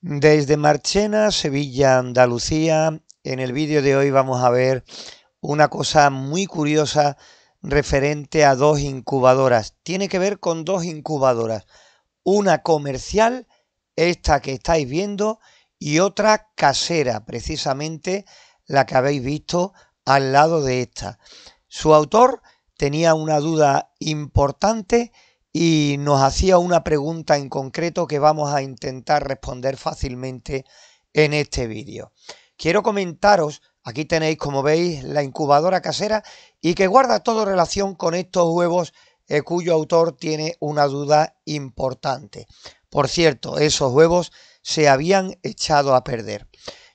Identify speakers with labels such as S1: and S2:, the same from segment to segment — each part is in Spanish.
S1: Desde Marchena, Sevilla, Andalucía, en el vídeo de hoy vamos a ver una cosa muy curiosa referente a dos incubadoras. Tiene que ver con dos incubadoras, una comercial, esta que estáis viendo, y otra casera, precisamente la que habéis visto al lado de esta. Su autor tenía una duda importante y nos hacía una pregunta en concreto que vamos a intentar responder fácilmente en este vídeo. Quiero comentaros, aquí tenéis como veis la incubadora casera y que guarda todo relación con estos huevos eh, cuyo autor tiene una duda importante. Por cierto, esos huevos se habían echado a perder.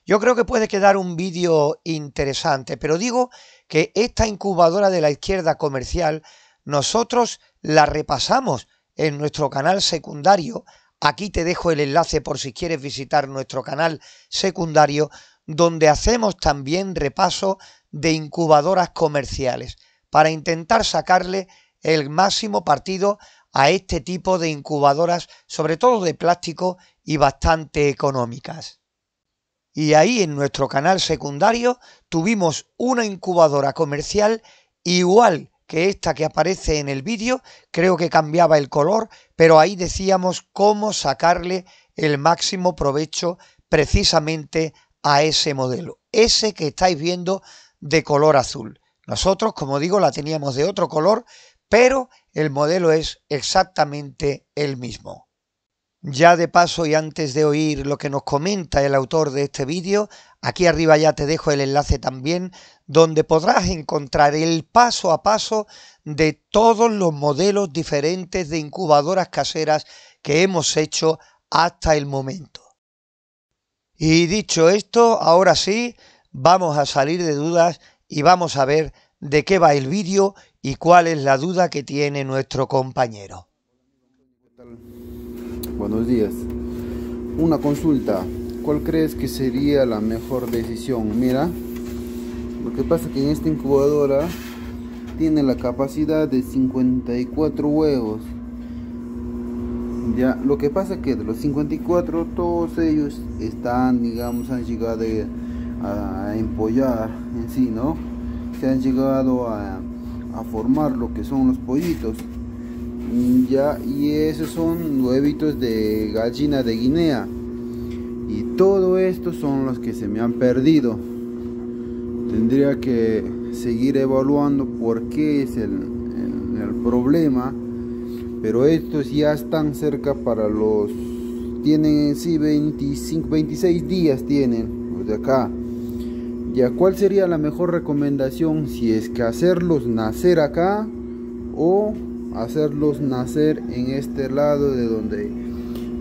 S1: Yo creo que puede quedar un vídeo interesante, pero digo que esta incubadora de la izquierda comercial nosotros la repasamos en nuestro canal secundario. Aquí te dejo el enlace por si quieres visitar nuestro canal secundario, donde hacemos también repaso de incubadoras comerciales para intentar sacarle el máximo partido a este tipo de incubadoras, sobre todo de plástico y bastante económicas. Y ahí en nuestro canal secundario tuvimos una incubadora comercial igual esta que aparece en el vídeo, creo que cambiaba el color, pero ahí decíamos cómo sacarle el máximo provecho precisamente a ese modelo, ese que estáis viendo de color azul. Nosotros, como digo, la teníamos de otro color, pero el modelo es exactamente el mismo. Ya de paso y antes de oír lo que nos comenta el autor de este vídeo, aquí arriba ya te dejo el enlace también donde podrás encontrar el paso a paso de todos los modelos diferentes de incubadoras caseras que hemos hecho hasta el momento. Y dicho esto, ahora sí, vamos a salir de dudas y vamos a ver de qué va el vídeo y cuál es la duda que tiene nuestro compañero.
S2: Buenos días. Una consulta. ¿Cuál crees que sería la mejor decisión? Mira, lo que pasa que en esta incubadora tiene la capacidad de 54 huevos. Ya, lo que pasa que de los 54 todos ellos están, digamos, han llegado a, empollar en sí, ¿no? Se han llegado a, a formar lo que son los pollitos ya y esos son huevitos de gallina de Guinea y todo esto son los que se me han perdido tendría que seguir evaluando por qué es el, problema pero estos ya están cerca para los tienen sí 25 26 días tienen los de acá ya cuál sería la mejor recomendación si es que hacerlos nacer acá o hacerlos nacer en este lado de donde,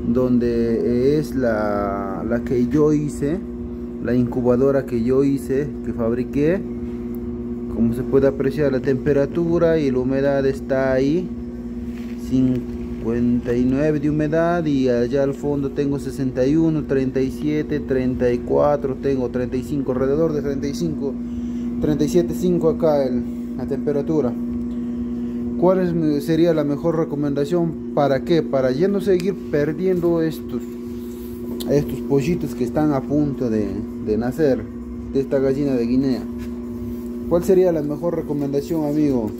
S2: donde es la, que yo hice, la incubadora que yo hice, que fabriqué. Como se puede apreciar la temperatura y la humedad está ahí, 59 de humedad y allá al fondo tengo 61, 37, 34, tengo 35, alrededor de 35, 37, 5 acá el, la temperatura. ¿Cuál sería la mejor recomendación? ¿Para qué? Para ya no seguir perdiendo estos, estos pollitos que están a punto de nacer de esta gallina de Guinea. ¿Cuál sería la mejor recomendación, amigo?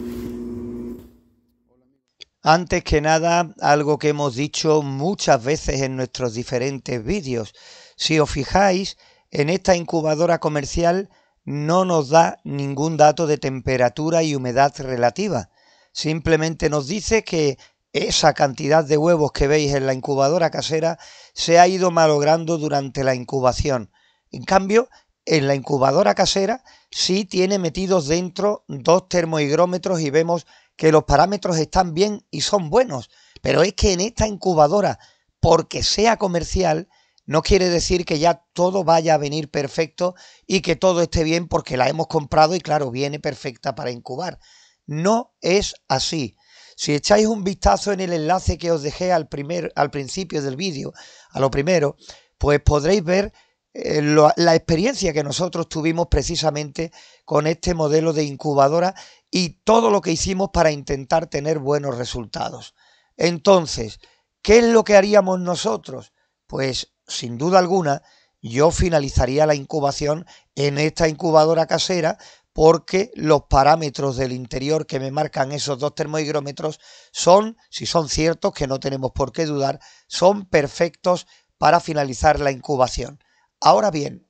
S1: Antes que nada, algo que hemos dicho muchas veces en nuestros diferentes vídeos. Si os fijáis, en esta incubadora comercial no nos da ningún dato de temperatura y humedad relativa. Simplemente nos dice que esa cantidad de huevos que veis en la incubadora casera se ha ido malogrando durante la incubación. En cambio, en la incubadora casera sí tiene metidos dentro dos termohigrómetros y vemos que los parámetros están bien y son buenos. Pero es que en esta incubadora, porque sea comercial, no quiere decir que ya todo vaya a venir perfecto y que todo esté bien porque la hemos comprado y claro, viene perfecta para incubar. No es así. Si echáis un vistazo en el enlace que os dejé al, primer, al principio del vídeo, a lo primero, pues podréis ver eh, la experiencia que nosotros tuvimos precisamente con este modelo de incubadora y todo lo que hicimos para intentar tener buenos resultados. Entonces, ¿qué es lo que haríamos nosotros? Pues, sin duda alguna, yo finalizaría la incubación en esta incubadora casera porque los parámetros del interior que me marcan esos dos termohigrómetros son, si son ciertos, que no tenemos por qué dudar, son perfectos para finalizar la incubación. Ahora bien,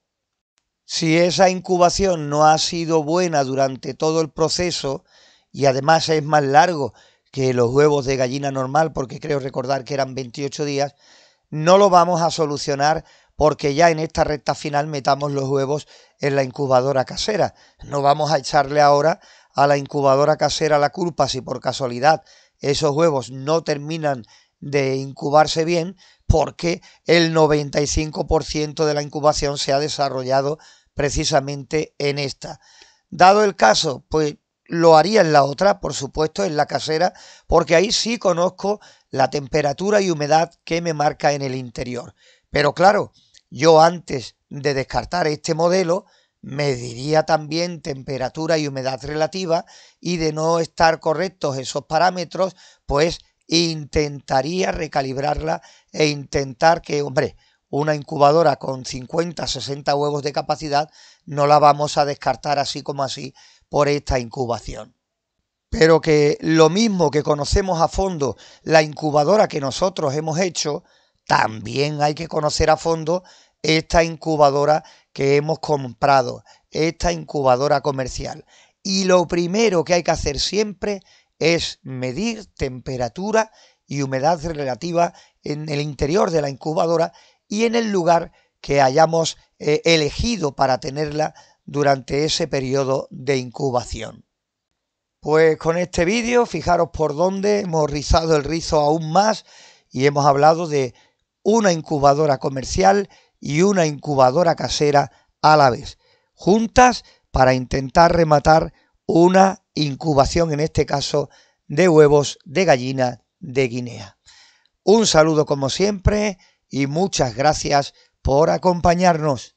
S1: si esa incubación no ha sido buena durante todo el proceso y además es más largo que los huevos de gallina normal, porque creo recordar que eran 28 días, no lo vamos a solucionar porque ya en esta recta final metamos los huevos en la incubadora casera. No vamos a echarle ahora a la incubadora casera la culpa si por casualidad esos huevos no terminan de incubarse bien porque el 95% de la incubación se ha desarrollado precisamente en esta. Dado el caso, pues lo haría en la otra, por supuesto, en la casera, porque ahí sí conozco la temperatura y humedad que me marca en el interior. Pero claro, yo antes de descartar este modelo, mediría también temperatura y humedad relativa y de no estar correctos esos parámetros, pues intentaría recalibrarla e intentar que, hombre, una incubadora con 50, 60 huevos de capacidad no la vamos a descartar así como así por esta incubación. Pero que lo mismo que conocemos a fondo la incubadora que nosotros hemos hecho, también hay que conocer a fondo esta incubadora que hemos comprado, esta incubadora comercial. Y lo primero que hay que hacer siempre es medir temperatura y humedad relativa en el interior de la incubadora y en el lugar que hayamos eh, elegido para tenerla durante ese periodo de incubación. Pues con este vídeo, fijaros por dónde hemos rizado el rizo aún más y hemos hablado de una incubadora comercial y una incubadora casera a la vez, juntas para intentar rematar una incubación, en este caso, de huevos de gallina de Guinea. Un saludo como siempre y muchas gracias por acompañarnos.